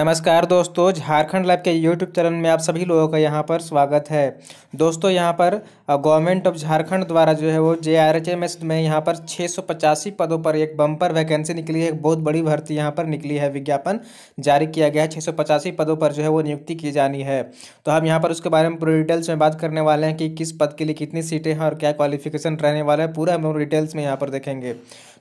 नमस्कार दोस्तों झारखंड लाइव के यूट्यूब चैनल में आप सभी लोगों का यहाँ पर स्वागत है दोस्तों यहाँ पर गवर्नमेंट ऑफ झारखंड द्वारा जो है वो J R H M S में यहाँ पर छः सौ पचासी पदों पर एक बम्पर वैकेंसी निकली है एक बहुत बड़ी भर्ती यहाँ पर निकली है विज्ञापन जारी किया गया है छः सौ पचासी पदों पर जो है वो नियुक्ति की जानी है तो हम यहाँ पर उसके बारे में पूरे डिटेल्स में बात करने वाले हैं कि किस पद के लिए कितनी सीटें हैं और क्या क्वालिफिकेशन रहने वाला है पूरा हम लोग डिटेल्स में यहाँ पर देखेंगे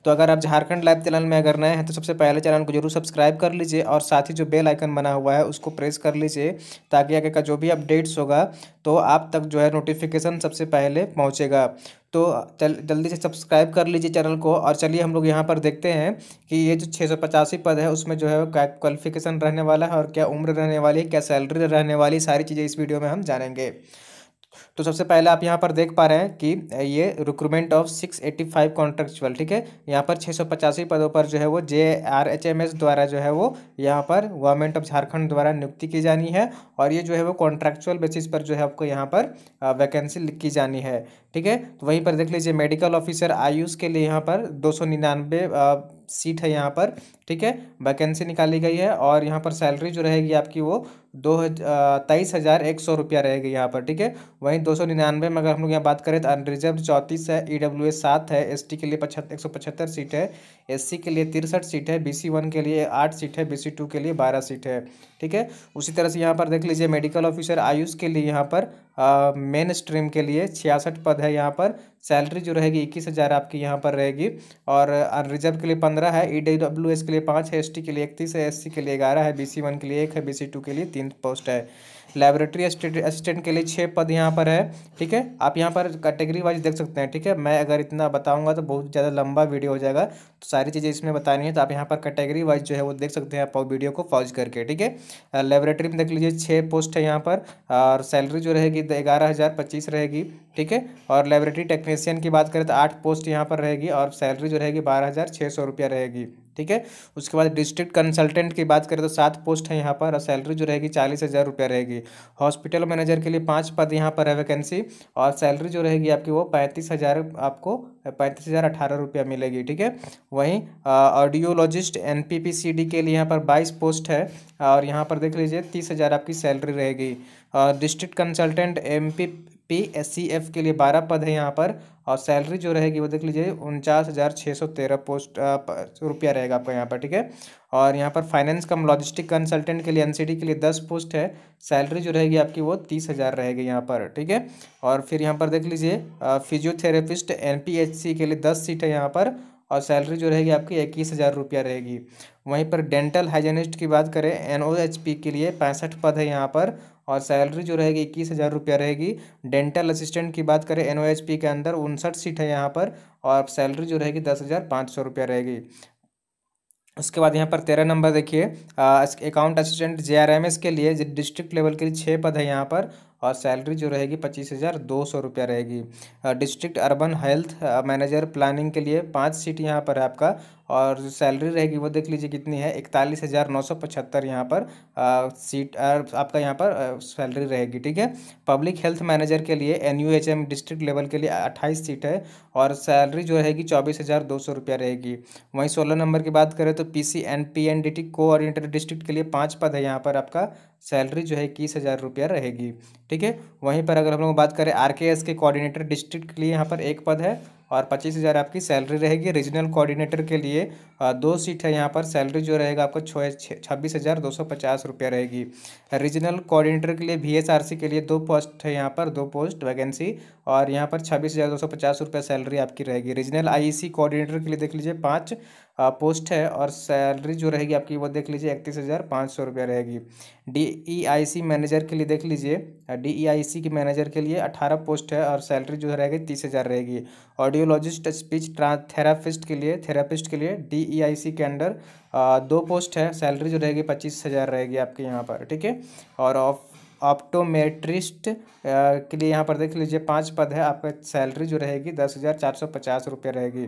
तो अगर आप झारखंड लाइव चैनल में अगर नए हैं तो सबसे पहले चैनल को जरूर सब्सक्राइब कर लीजिए और साथ ही जो बेल आइकन बना हुआ है उसको प्रेस कर लीजिए ताकि आगे का जो भी अपडेट्स होगा तो आप तक जो है नोटिफिकेशन सबसे पहले पहुँचेगा तो चल जल्दी से सब्सक्राइब कर लीजिए चैनल को और चलिए हम लोग यहाँ पर देखते हैं कि ये जो छः सौ पचासी पद है उसमें जो है क्या क्वालिफिकेशन रहने वाला है और क्या उम्र रहने वाली है क्या सैलरी रहने वाली सारी चीज़ें इस वीडियो में हम जानेंगे तो सबसे पहले आप यहाँ पर देख पा रहे हैं कि ये recruitment of six five contractual ठीक है यहाँ पर छः सौ पचासी पदों पर जो है वो J R H M S द्वारा जो है वो यहाँ पर गवर्नमेंट ऑफ झारखंड द्वारा नियुक्ति की जानी है और ये जो है वो कॉन्ट्रेक्चुअल बेसिस पर जो है आपको यहाँ पर वैकेंसी लिखी जानी है ठीक है तो वहीं पर देख लीजिए मेडिकल ऑफिसर आयुष के लिए यहाँ पर दो सीट है यहाँ पर ठीक है वैकेंसी निकाली गई है और यहाँ पर सैलरी जो रहेगी आपकी वो दो तेईस हज़ार एक सौ रुपया रहेगी यहाँ पर ठीक है वहीं दो सौ निन्यानवे में अगर हम लोग यहाँ बात करें तो अनरिजर्व चौंतीस है ई डब्ल्यू एस सात है एस टी के लिए पचहत्तर एक सौ पचहत्तर सीट है एस सी के लिए तिरसठ सीट है बी सी वन के लिए आठ सीट है बी सी टू के लिए बारह सीट है ठीक है उसी तरह से यहाँ पर देख लीजिए मेडिकल ऑफिसर आयुष के लिए यहाँ पर मेन स्ट्रीम के लिए छियासठ पद है यहाँ पर सैलरी जो रहेगी इक्कीस हज़ार आपकी यहाँ पर रहेगी और अनरिजर्व के लिए पंद्रह है ई डब्ल्यू एस के लिए लिए पाँच है एस के लिए इकतीस है एस के लिए ग्यारह है बी के लिए एक है बी के लिए तीन पोस्ट है लेबोरेटरी असिस्टेंट के लिए छः पद यहाँ पर है ठीक है आप यहाँ पर कैटेगरी वाइज देख सकते हैं ठीक है मैं अगर इतना बताऊँगा तो बहुत ज़्यादा लंबा वीडियो हो जाएगा तो सारी चीज़ें इसमें बतानी है तो आप यहाँ पर कैटेगरी वाइज जो है वो देख सकते हैं आप वीडियो को पॉज करके ठीक है लेबोरेटरी में देख लीजिए छः पोस्ट है यहाँ पर और सैलरी जो रहेगी ग्यारह हज़ार पच्चीस रहेगी ठीक है और लेबोरेटरी टेक्नीसियन की बात करें तो आठ पोस्ट यहाँ पर रहेगी और सैलरी जो रहेगी बारह हज़ार छः सौ रुपया रहेगी ठीक है उसके बाद डिस्ट्रिक्ट कंसल्टेंट की बात करें तो सात पोस्ट है यहाँ पर और सैलरी जो रहेगी चालीस हज़ार रुपया रहेगी हॉस्पिटल मैनेजर के लिए पाँच पद यहाँ पर है वैकेंसी और सैलरी जो रहेगी आपकी वो पैंतीस हज़ार आपको पैंतीस हज़ार अठारह रुपया मिलेगी ठीक है वहीं audiologist N P P C D के लिए यहाँ पर बाईस पोस्ट है और यहाँ पर देख लीजिए तीस हज़ार आपकी सैलरी रहेगी district consultant M P P S C F के लिए बारह पद है यहाँ पर और सैलरी जो रहेगी वो देख लीजिए उनचास हज़ार छः सौ तेरह पोस्ट रुपया रहेगा आपका यहाँ पर ठीक है और यहाँ पर फाइनेंस कम लॉजिस्टिक कंसल्टेंट के लिए एनसीडी के लिए दस पोस्ट है सैलरी जो रहेगी आपकी वो तीस हज़ार रहेगी यहाँ पर ठीक है और फिर यहाँ पर देख लीजिए फिजियोथेरेपिस्ट एन के लिए दस सीट है यहाँ पर और सैलरी जो रहेगी आपकी इक्कीस हज़ार रुपया रहेगी वहीं पर डेंटल हाइजेनिस्ट की बात करें एन के लिए पैंसठ पद है यहाँ पर और सैलरी जो रहेगी इक्कीस हज़ार रुपया रहेगी डेंटल असिस्टेंट की बात करें एन के अंदर उनसठ सीट है यहाँ पर और सैलरी जो रहेगी दस हज़ार पाँच सौ रुपया रहेगी उसके बाद यहाँ पर तेरह नंबर देखिए अकाउंट असिस्टेंट जे के लिए डिस्ट्रिक्ट लेवल के लिए छः पद है यहाँ पर और सैलरी जो रहेगी पच्चीस हज़ार दो सौ रुपया रहेगी district urban health manager planning के लिए पाँच सीट यहाँ पर है आपका और जो सैलरी रहेगी वो देख लीजिए कितनी है इकतालीस हज़ार नौ सौ पचहत्तर यहाँ पर आ, सीट आपका यहाँ पर सैलरी रहेगी ठीक है पब्लिक हेल्थ मैनेजर के लिए N U H M district level के लिए अट्ठाईस सीट है और सैलरी जो रहेगी चौबीस हज़ार दो सौ रुपया रहेगी वहीं सोलह नंबर की बात करें तो P C N P N D T coordinator district के लिए पाँच पद है यहाँ पर आपका सैलरी जो है इक्कीस हज़ार रुपया रहेगी ठीक है वहीं पर अगर हम लोग बात करें आर के एस के कोऑर्डिनेटर डिस्ट्रिक्ट के लिए यहाँ पर एक पद है और पच्चीस हज़ार आपकी सैलरी रहेगी रीजनल कोऑर्डिनेटर के लिए दो सीट है यहाँ पर सैलरी जो रहेगा आपको छः छब्बीस हज़ार दो सौ पचास रुपया रहेगी रीजनल कोऑर्डिनेटर के लिए वी एस आर सी के लिए दो पोस्ट है यहाँ पर दो पोस्ट वैकेंसी और यहाँ पर छब्बीस हज़ार दो सौ पचास रुपया सैलरी आपकी रहेगी रीजनल आई ई सी कोऑर्डिनेटर के लिए देख लीजिए पाँच पोस्ट है और सैलरी जो रहेगी आपकी वो देख लीजिए इकतीस हज़ार पाँच सौ रुपया रहेगी डी ई आई सी मैनेजर के लिए देख लीजिए डी ई आई सी के मैनेजर के लिए अठारह पोस्ट है और सैलरी जो रहेगी तीस हज़ार रहेगी ऑडियोलॉजिस्ट स्पीच थेरापिस्ट के लिए थेरापिस्ट के लिए डी ई आई सी के अंडर दो पोस्ट है सैलरी जो रहेगी पच्चीस हज़ार रहेगी आपके यहाँ पर ठीक है और ऑफ ऑप्टोमेट्रिस्ट के लिए यहाँ पर देख लीजिए पाँच पद है आपका सैलरी जो रहेगी दस हज़ार चार सौ पचास रुपये रहेगी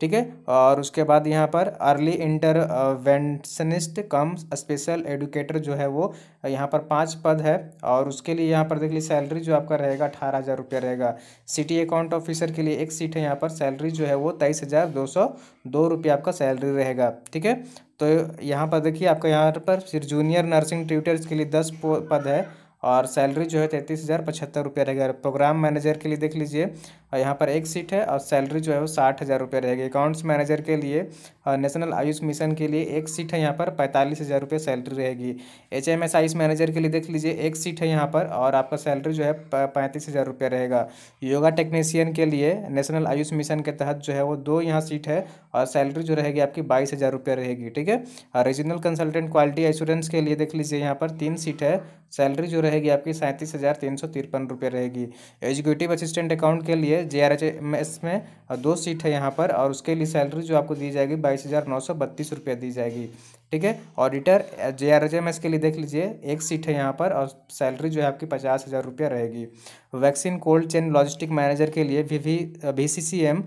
ठीक है और उसके बाद यहाँ पर early interventionist cum special educator जो है वो यहाँ पर पाँच पद है और उसके लिए यहाँ पर देख लीजिए सैलरी जो आपका रहेगा अठारह हज़ार रुपया रहेगा सिटी अकाउंट ऑफिसर के लिए एक सीट है यहाँ पर सैलरी जो है वो तेईस हज़ार दो सौ दो रुपया आपका सैलरी रहेगा ठीक है तो यहाँ पर देखिए आपका यहाँ पर फिर जूनियर नर्सिंग ट्यूटर्स के लिए दस पद है और सैलरी जो है तैंतीस हज़ार पचहत्तर रुपये रहेगा प्रोग्राम मैनेजर के लिए देख लीजिए यहाँ पर एक सीट है और सैलरी जो है वो साठ हज़ार रुपये रहेगी अकाउंट्स मैनेजर के लिए और नेशनल आयुष मिशन के लिए एक सीट है यहाँ पर पैंतालीस हज़ार रुपये सैलरी रहेगी H M S AYUSH manager के लिए देख लीजिए एक सीट है यहाँ पर और आपका सैलरी जो है पैंतीस हज़ार रुपये रहेगा योगा टेक्नीसियन के लिए नेशनल आयुष मिशन के तहत जो है वो दो यहाँ सीट है और सैलरी जो रहेगी आपकी बाईस हज़ार रुपये रहेगी ठीक है और रीजनल कंसल्टेंट क्वालिटी एश्योरेंस के लिए देख लीजिए यहाँ पर तीन सीट है सैलरी जो रहेगी आपकी सैंतीस हज़ार तीन सौ तिरपन रुपये रहेगी एजुकेटिव असिस्टेंट अकाउंट के लिए J R H M S में और दो सीट है यहाँ पर और उसके लिए सैलरी जो आपको दी जाएगी बाईस हज़ार नौ सौ बत्तीस रुपये दी जाएगी ठीक है auditor J R H M S के लिए देख लीजिए एक सीट है यहाँ पर और सैलरी जो है आपकी पचास हज़ार रुपया रहेगी vaccine cold chain logistic manager के लिए V V C C M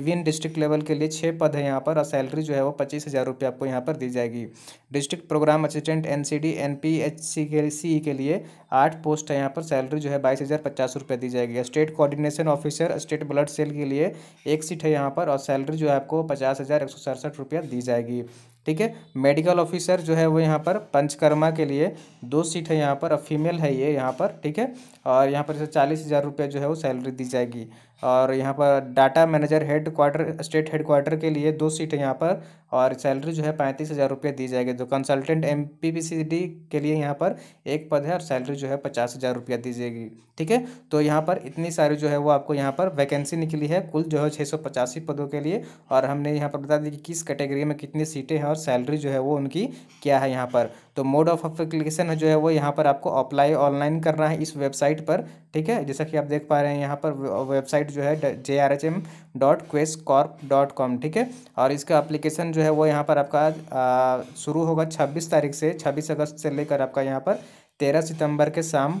eVIN district level के लिए छः पद है यहाँ पर और सैलरी जो है वो पच्चीस हज़ार रुपये आपको यहाँ पर दी जाएगी district programme assistant N C D N P H C के सी e के लिए आठ पोस्ट है यहाँ पर सैलरी जो है बाईस हज़ार पचास रुपये दी जाएगी state coordination officer state blood cell के लिए एक सीट है यहाँ पर और सैलरी जो है आपको पचास हज़ार एक सौ सड़सठ रुपया दी जाएगी ठीक है मेडिकल ऑफिसर जो है वो यहाँ पर पंचकर्मा के लिए दो सीट है यहाँ पर और फीमेल है ये यहाँ पर ठीक है और यहाँ पर जैसे चालीस हज़ार रुपया जो है वो सैलरी दी जाएगी और यहाँ पर data manager headquarter state headquarter के लिए दो सीट यहाँ पर और सैलरी जो है पैंतीस हज़ार रुपये दी जाएगी जो consultant M P P C D के लिए यहाँ पर एक पद है और सैलरी जो है पचास हज़ार रुपया दी जाएगी ठीक है तो यहाँ पर इतनी सारी जो है वो आपको यहाँ पर वैकेंसी निकली है कुल जो है छः सौ पचासी पदों के लिए और हमने यहाँ पर बता दी कि किस कैटेगरी में कितनी सीटें हैं और सैलरी जो है वो उनकी क्या है यहाँ पर तो मोड ऑफ अप्लीकेशन जो है वो यहाँ पर आपको अप्लाई ऑनलाइन करना है इस वेबसाइट पर ठीक है जैसा कि आप देख पा रहे हैं यहाँ पर वेबसाइट जो है J R H M dot quest corp dot com ठीक है और इसका अप्लीकेशन जो है वो यहाँ पर आपका शुरू होगा छब्बीस तारीख से छब्बीस अगस्त से लेकर आपका यहाँ पर तेरह सितंबर के शाम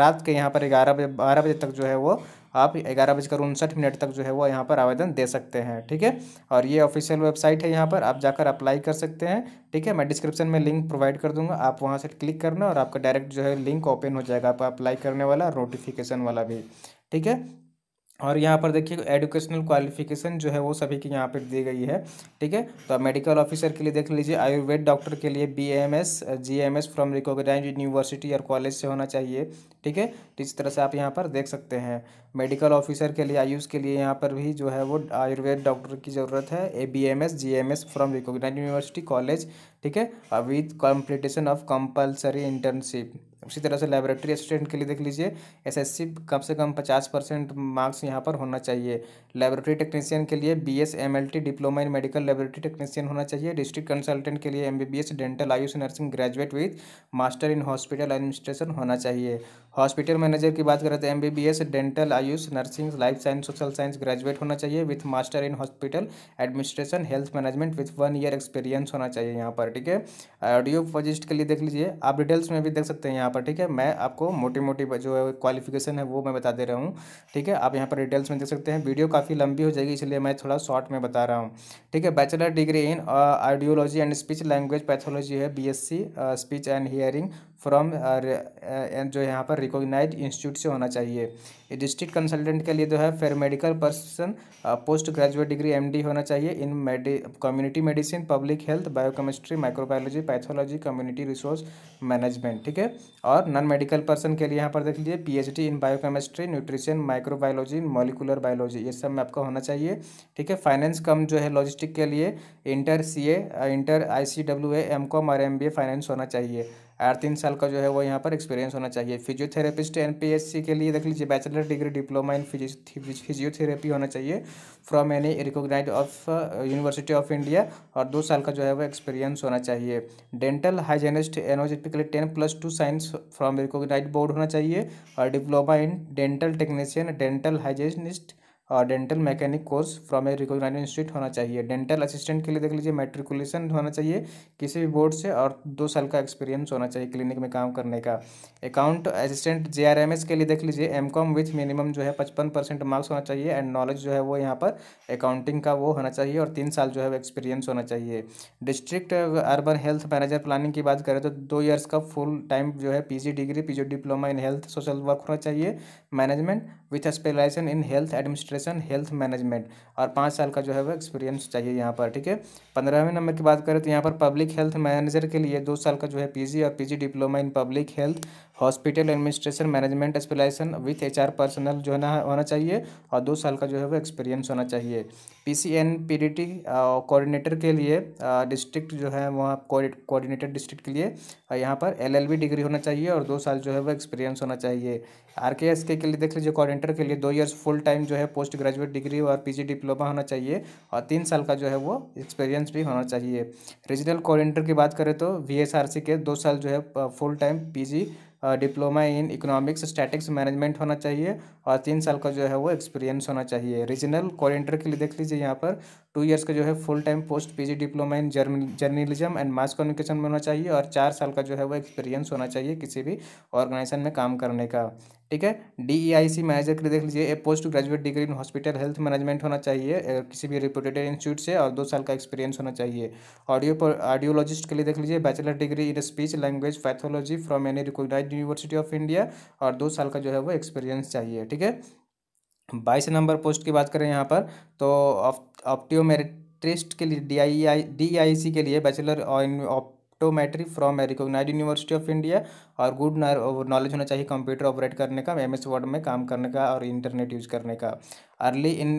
रात के यहाँ पर ग्यारह बजे बारह बजे तक जो है वो आप ग्यारह बजकर उनसठ मिनट तक जो है वो यहाँ पर आवेदन दे सकते हैं ठीक है और ये ऑफिशियल वेबसाइट है यहाँ पर आप जाकर अप्लाई कर सकते हैं ठीक है मैं डिस्क्रिप्शन में लिंक प्रोवाइड कर दूंगा आप वहाँ से क्लिक करना और आपका डायरेक्ट जो है लिंक ओपन हो जाएगा आपका अप्लाई करने वाला नोटिफिकेशन वाला भी ठीक है और यहाँ पर देखिए एडुकेशनल क्वालिफिकेशन जो है वो सभी की यहाँ पर दी गई है ठीक है तो आप मेडिकल ऑफिसर के लिए देख लीजिए आयुर्वेद डॉक्टर के लिए B M S G M S from recognise university और कॉलेज से होना चाहिए ठीक है तो इस तरह से आप यहाँ पर देख सकते हैं मेडिकल ऑफिसर के लिए आयुष के लिए यहाँ पर भी जो है वो आयुर्वेद डॉक्टर की ज़रूरत है A B M S G M S from recognise university college ठीक है with competition of compulsory internship उसी तरह से लेबोरेटरी असिस्टेंट के लिए देख लीजिए एसएससी कम से कम पचास परसेंट मार्क्स यहाँ पर होना चाहिए लेबोरेटरी टेक्नीशियन के लिए BS MLT diploma in medical laboratory technician होना चाहिए डिस्ट्रिक्ट कंसल्टेंट के लिए MBBS dental AYUSH nursing graduate with master in hospital administration होना चाहिए हॉस्पिटल मैनेजर की बात करें तो M dental AYUSH nursing life science social science graduate होना चाहिए with master in hospital administration health management with one year experience होना चाहिए यहाँ पर ठीक है ऑडियो uh, के लिए देख लीजिए आप डिटेल्स में भी देख सकते हैं यहाँ पर पर ठीक है मैं आपको मोटी मोटी जो है क्वालिफिकेशन है वो मैं बता दे रहा हूँ ठीक है आप यहाँ पर डिटेल्स में देख सकते हैं वीडियो काफ़ी लंबी हो जाएगी इसलिए मैं थोड़ा शॉर्ट में बता रहा हूँ ठीक है bachelor degree in ideology and speech language pathology है B speech and hearing from जो यहाँ पर रिकॉग्नाइज इंस्टीट्यूट से होना चाहिए डिस्ट्रिक्ट कंसल्टेंट के लिए जो तो है फिर medical person post graduate degree MD होना चाहिए in medi community medicine public health biochemistry microbiology pathology community resource management ठीक है और नॉन मेडिकल पर्सन के लिए यहाँ पर देख लीजिए D in biochemistry nutrition microbiology molecular biology ये सब में आपका होना चाहिए ठीक है फाइनेंस कम जो है लॉजिस्टिक के लिए inter C inter I C W M com और एम बी ए फाइनेंस होना चाहिए और तीन साल का जो है वो यहाँ पर एक्सपीरियंस होना चाहिए फिजियोथेरेपिस्ट एन के लिए देख लीजिए bachelor degree diploma in physiotherapy होना चाहिए from any recognise of university of India और दो साल का जो है वो एक्सपीरियंस होना चाहिए डेंटल हाइजेनिस्ट लिए ten plus two science from recognise board होना चाहिए और diploma in dental technician dental hygienist dental mechanic course from a recognise institute होना चाहिए डेंटल असिस्टेंट के लिए देख लीजिए मेट्रिकुलेशन होना चाहिए किसी भी बोर्ड से और दो साल का एक्सपीरियंस होना चाहिए क्लिनिक में काम करने का अकाउंट असिस्टेंट जे के लिए देख लीजिए एम कॉम विथ मिनिमम जो है पचपन परसेंट मार्क्स होना चाहिए एंड नॉलेज जो है वो यहाँ पर अकाउंटिंग का वो होना चाहिए और तीन साल जो है वो एक्सपीरियंस होना चाहिए district urban health manager planning की बात करें तो दो ईयर्स का फुल टाइम जो है P degree P diploma in health social work होना चाहिए management with specialisation in health administration administration health management और पाँच साल का जो है वो एक्सपीरियंस चाहिए यहाँ पर ठीक है पंद्रहवें नंबर की बात करें तो यहाँ पर पब्लिक हेल्थ मैनेजर के लिए दो साल का जो है पीजी और PG diploma in public health hospital administration management specialisation with H R personal जो है ना होना चाहिए और दो साल का जो है वो एक्सपीरियंस होना चाहिए पीसीएनपीडीटी कोऑर्डिनेटर uh, के लिए डिस्ट्रिक्ट uh, जो है वहाँ कोऑर्डिनेटर डिस्ट्रिक्ट के लिए uh, यहाँ पर एलएलबी डिग्री होना चाहिए और दो साल जो है वो एक्सपीरियंस होना चाहिए आर के लिए देख लीजिए कोऑर्डिनेटर के लिए दो इयर्स फुल टाइम जो है पोस्ट ग्रेजुएट डिग्री और पीजी डिप्लोमा होना चाहिए और तीन साल का जो है वो एक्सपीरियंस भी होना चाहिए रीजनल कोऑर्डिनेटर की बात करें तो सी के दो साल जो है full time PG diploma in economics statics management होना चाहिए और तीन साल का जो है वो एक्सपीरियंस होना चाहिए रीजनल कॉरिडर के लिए देख लीजिए यहाँ पर टू इयर्स का जो है full time post PG diploma in journalism and mass communication में होना चाहिए और चार साल का जो है वो एक्सपीरियंस होना चाहिए किसी भी ऑर्गेनाइजेशन में काम करने का ठीक है डी ई आई सी मैनेजर के लिए देख लीजिए a post graduate degree in hospital health management होना चाहिए किसी भी रिप्यूटेड इंस्टीट्यूट से और दो साल का एक्सपीरियंस होना चाहिए ऑडियो ऑडियोलॉजिस्ट के लिए देख लीजिए bachelor degree in speech language pathology from any recognise university of India और दो साल का जो है वो एक्सपीरियंस चाहिए ठीक ठीक है बाईस नंबर पोस्ट की बात करें यहाँ पर तो ऑप्टियोमेट्रिस्ट के लिए D I I D I C के लिए bachelor in optometry from recognise university of India और गुड नॉलेज होना चाहिए कंप्यूटर ऑपरेट करने का एम एस वर्ड में काम करने का और इंटरनेट यूज़ करने का early in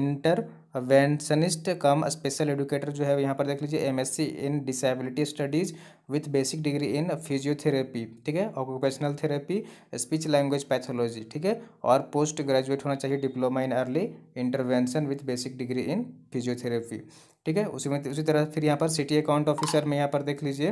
interventionist cum special educator जो है यहाँ पर देख लीजिए MSc in disability studies with basic degree in physiotherapy ठीक है occupational therapy speech language pathology ठीक है और पोस्ट ग्रेजुएट होना चाहिए diploma in early intervention with basic degree in physiotherapy ठीक है उसी में उसी तरह फिर यहाँ पर सिटी अकाउंट ऑफिसर में यहाँ पर देख लीजिए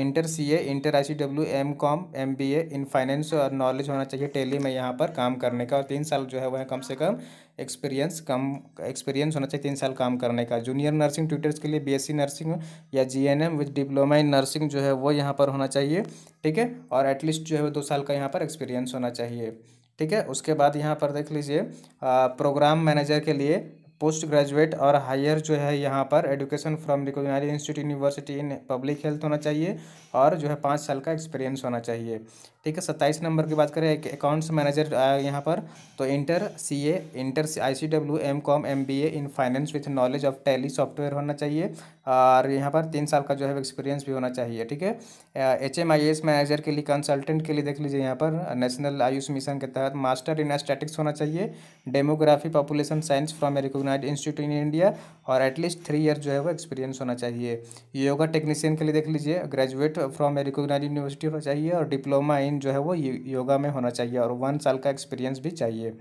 inter C A inter I C W M com M B A in finance और नॉलेज होना चाहिए टेली में यहाँ पर काम करने का और तीन साल जो है वह कम से कम एक्सपीरियंस कम एक्सपीरियंस होना चाहिए तीन साल काम करने का जूनियर नर्सिंग ट्यूटर्स के लिए बीएससी नर्सिंग या GNM with diploma in nursing जो है वो यहाँ पर होना चाहिए ठीक है और एटलीस्ट जो है वो दो साल का यहाँ पर एक्सपीरियंस होना चाहिए ठीक है उसके बाद यहाँ पर देख लीजिए प्रोग्राम मैनेजर के लिए पोस्ट ग्रेजुएट और हायर जो है यहाँ पर education from recognise institute university in public health होना चाहिए और जो है पाँच साल का एक्सपीरियंस होना चाहिए ठीक है सत्ताईस नंबर की बात करें अकाउंट्स मैनेजर यहाँ पर तो inter C A inter I C W M com M B A in finance with knowledge of Tally software होना चाहिए और यहाँ पर तीन साल का जो है एक्सपीरियंस भी होना चाहिए ठीक है H M I S manager के लिए कंसल्टेंट के लिए देख लीजिए यहाँ पर नेशनल आयुष मिशन के तहत मास्टर इन स्टैटिक्स होना चाहिए demography population science from a recognise institute in India और एटलीस्ट थ्री ईयर जो है वो एक्सपीरियंस होना चाहिए योगा टेक्नीशियन के लिए देख लीजिए graduate from a recognise university होना चाहिए और डिप्लोमा इन ट्रेन जो है वो योगा में होना चाहिए और वन साल का एक्सपीरियंस भी चाहिए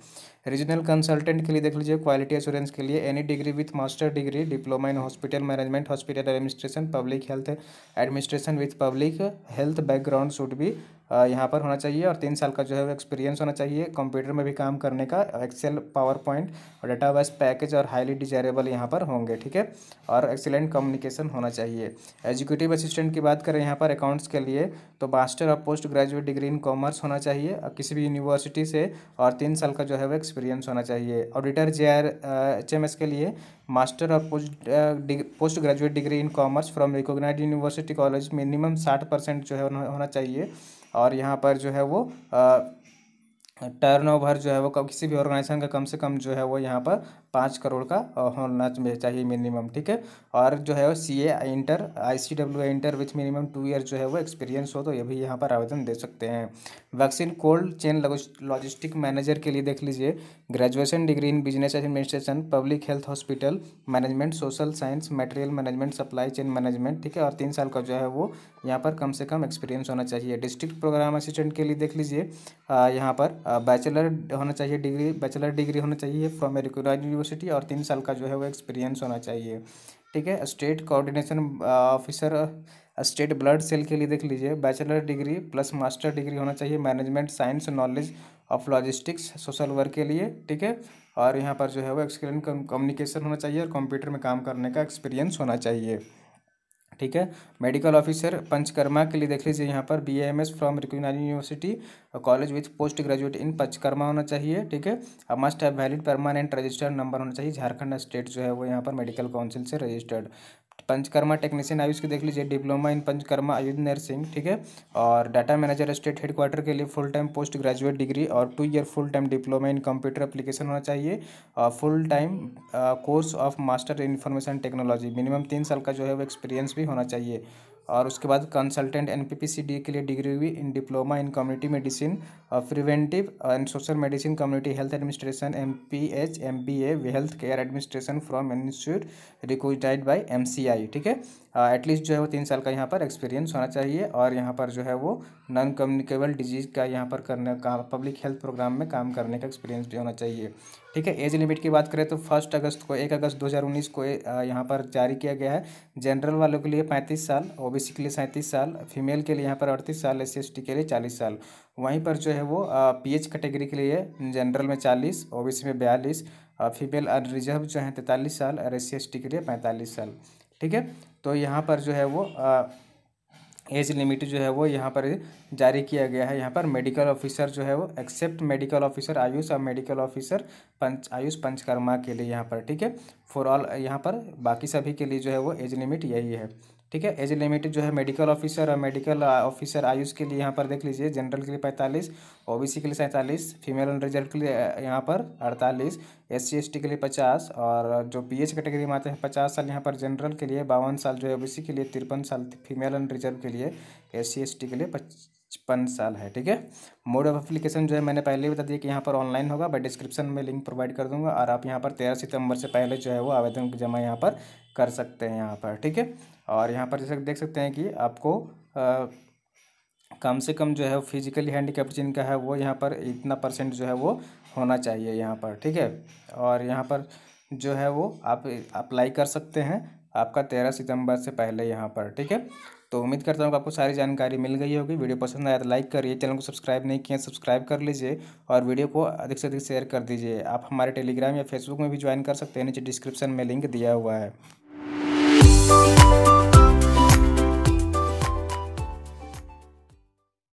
रीजनल कंसल्टेंट के लिए देख लीजिए क्वालिटी एश्योरेंस के लिए any degree with master degree diploma in hospital management hospital administration public health administration with public health background should भी यहाँ पर होना चाहिए और तीन साल का जो है वो एक्सपीरियंस होना चाहिए कंप्यूटर में भी काम करने का Excel PowerPoint database package और हाईली डिजायरेबल यहाँ पर होंगे ठीक है और एक्सीलेंट कम्युनिकेशन होना चाहिए एजुकेटिव असिस्टेंट की बात करें यहाँ पर अकाउंट्स के लिए तो मास्टर और post graduate degree in commerce होना चाहिए किसी भी यूनिवर्सिटी से और तीन साल का जो है वो एक्सपीरियंस होना चाहिए auditor J R H M S के लिए मास्टर और post post graduate degree in commerce from recognise university college minimum साठ परसेंट जो है होना चाहिए और यहाँ पर जो है वो टर्नओवर जो है वो किसी भी ऑर्गेनाइजेशन का कम से कम जो है वो यहाँ पर पाँच करोड़ का होना चाहिए मिनिमम ठीक है और जो है C A inter I C W inter with minimum two year जो है वो एक्सपीरियंस हो तो ये भी यहाँ पर आवेदन दे सकते हैं vaccine cold chain logistic manager के लिए देख लीजिए graduation degree in business administration public health hospital management social science material management supply chain management ठीक है और तीन साल का जो है वो यहाँ पर कम से कम एक्सपीरियंस होना चाहिए डिस्ट्रिक्ट प्रोग्राम असिस्टेंट के लिए देख लीजिए यहाँ पर बैचलर होना चाहिए डिग्री बैचलर डिग्री होना चाहिए फ्रॉम ए यूनिवर्सिटी और तीन साल का जो है वो एक्सपीरियंस होना चाहिए ठीक है state coordination officer state blood cell के लिए देख लीजिए bachelor degree plus master degree होना चाहिए management science knowledge of logistics social work के लिए ठीक है और यहाँ पर जो है वो एक्सपीरियंस कम्युनिकेशन होना चाहिए और कंप्यूटर में काम करने का एक्सपीरियंस होना चाहिए ठीक है मेडिकल ऑफिसर पंचकर्मा के लिए देख लीजिए यहाँ पर B M S from recognise university college with post graduate in panchakarma होना चाहिए ठीक है और must have valid permanent registered number होना चाहिए झारखंड स्टेट जो है वो यहाँ पर मेडिकल काउंसिल से रजिस्टर्ड पंचकर्मा टेक्नीशियन आयुष के देख लीजिए diploma in panchakarma AYUSH nursing ठीक है और डाटा मैनेजर स्टेट हेडक्वार्टर के लिए full time post graduate degree और two year full time diploma in computer application होना चाहिए और full time course of master information technology minimum तीन साल का जो है वो एक्सपीरियंस भी होना चाहिए और उसके बाद कंसल्टेंट एन पी के लिए डिग्री हुई in diploma in community medicine preventive and social medicine community health administration M P H M B A health care administration from institute recognised by M C I ठीक है at least uh, जो है वो तीन साल का यहाँ पर एक्सपीरियंस होना चाहिए और यहाँ पर जो है वो नॉन कम्युनिकेबल डिजीज़ का यहाँ पर करने का पब्लिक हेल्थ प्रोग्राम में काम करने का एक्सपीरियंस भी होना चाहिए ठीक है एज लिमिट की बात करें तो फर्स्ट अगस्त को एक अगस्त 2019 को यहाँ पर जारी किया गया है जनरल वालों के लिए 35 साल ओबीसी के लिए सैंतीस साल फीमेल के लिए यहाँ पर अड़तीस साल एस सी के लिए 40 साल वहीं पर जो है वो पीएच कैटेगरी के लिए जनरल में 40 ओबीसी में बयालीस फीमेल अनरिजर्व जो है तैंतालीस साल और एस सी के लिए पैंतालीस साल ठीक है तो यहाँ पर जो है वो एज लिमिट जो है वो यहाँ पर जारी किया गया है यहाँ पर मेडिकल ऑफिसर जो है वो एक्सेप्ट मेडिकल ऑफिसर आयुष और मेडिकल ऑफिसर पंच आयुष पंचकर्मा के लिए यहाँ पर ठीक है फॉर ऑल यहाँ पर बाकी सभी के लिए जो है वो एज लिमिट यही है ठीक है एज लिमिट जो है मेडिकल ऑफिसर और मेडिकल ऑफिसर आयुष के लिए यहाँ पर देख लीजिए जनरल के लिए पैंतालीस ओबीसी के लिए सैंतालीस फीमेल रिजल्ट के लिए यहाँ पर अड़तालीस एस सी के लिए पचास और जो पी एच कैटेगरी में आते हैं पचास साल यहाँ पर जनरल के लिए बावन साल जो है ओ के लिए तिरपन साल फीमेल अंडर रिजर्व के लिए एस सी के लिए पचपन साल है ठीक है मोड ऑफ एप्लीकेशन जो है मैंने पहले ही बता दिया कि यहाँ पर ऑनलाइन होगा मैं डिस्क्रिप्शन में लिंक प्रोवाइड कर दूंगा और आप यहाँ पर तेरह सितंबर से पहले जो है वो आवेदन जमा यहाँ पर कर सकते हैं यहाँ पर ठीक है और यहाँ पर जैसे देख सकते हैं कि आपको आ, कम से कम जो है फिजिकली कैप्ट जिनका है वो यहाँ पर इतना परसेंट जो है वो होना चाहिए यहाँ पर ठीक है और यहाँ पर जो है वो आप अप्लाई कर सकते हैं आपका तेरह सितंबर से पहले यहाँ पर ठीक है तो उम्मीद करता हूँ आपको सारी जानकारी मिल गई होगी वीडियो पसंद आया तो लाइक करिए चैनल को सब्सक्राइब नहीं किया सब्सक्राइब कर लीजिए और वीडियो को अधिक से अधिक शेयर कर दीजिए आप हमारे टेलीग्राम या फेसबुक में भी ज्वाइन कर सकते हैं नीचे डिस्क्रिप्शन में लिंक दिया हुआ है